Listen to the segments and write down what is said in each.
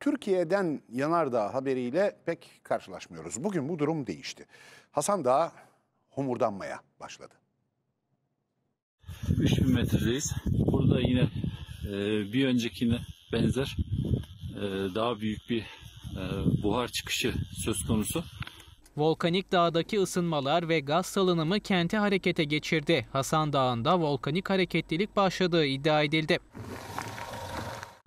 Türkiye'den Yanardağ haberiyle pek karşılaşmıyoruz. Bugün bu durum değişti. Hasan Dağ homurdanmaya başladı. 3000 metredeyiz. Burada yine e, bir öncekine benzer e, daha büyük bir e, buhar çıkışı söz konusu. Volkanik dağdaki ısınmalar ve gaz salınımı kenti harekete geçirdi. Hasan Dağı'nda volkanik hareketlilik başladığı iddia edildi.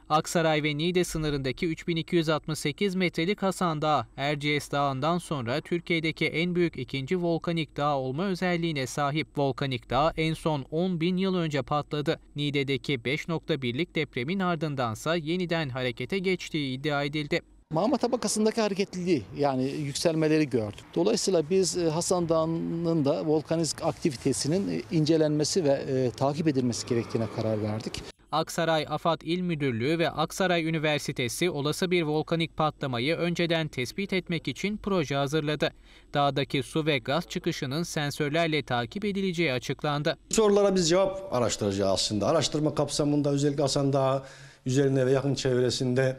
Aksaray ve Niğde sınırındaki 3268 metrelik Hasan Dağı, Erciyes Dağı'ndan sonra Türkiye'deki en büyük ikinci volkanik dağ olma özelliğine sahip. Volkanik dağ en son 10 bin yıl önce patladı. Niğde'deki 5.1'lik depremin ardındansa yeniden harekete geçtiği iddia edildi. Mağma tabakasındaki hareketliliği yani yükselmeleri gördük. Dolayısıyla biz e, Hasan Dağı'nın da volkanik aktivitesinin e, incelenmesi ve e, takip edilmesi gerektiğine karar verdik. Aksaray Afat İl Müdürlüğü ve Aksaray Üniversitesi olası bir volkanik patlamayı önceden tespit etmek için proje hazırladı. Dağdaki su ve gaz çıkışının sensörlerle takip edileceği açıklandı. Sorulara biz cevap araştıracağız aslında. Araştırma kapsamında özellikle Hasan Dağı üzerinde ve yakın çevresinde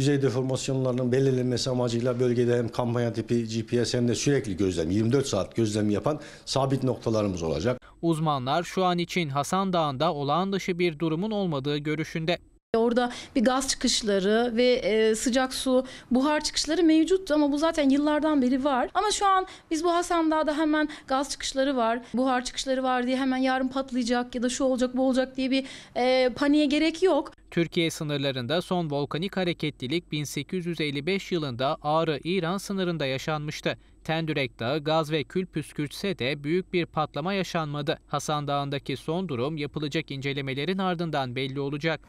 yüzey deformasyonlarının belirlenmesi amacıyla bölgede hem kampanya tipi GPS hem de sürekli gözlem 24 saat gözlem yapan sabit noktalarımız olacak. Uzmanlar şu an için Hasan Dağı'nda olağan dışı bir durumun olmadığı görüşünde. Orada bir gaz çıkışları ve e, sıcak su, buhar çıkışları mevcut ama bu zaten yıllardan beri var. Ama şu an biz bu Hasan Dağ'da hemen gaz çıkışları var, buhar çıkışları var diye hemen yarın patlayacak ya da şu olacak bu olacak diye bir e, paniğe gerek yok. Türkiye sınırlarında son volkanik hareketlilik 1855 yılında Ağrı-İran sınırında yaşanmıştı. Tendürek Dağı gaz ve kül püskürtse de büyük bir patlama yaşanmadı. Hasan Dağı'ndaki son durum yapılacak incelemelerin ardından belli olacak.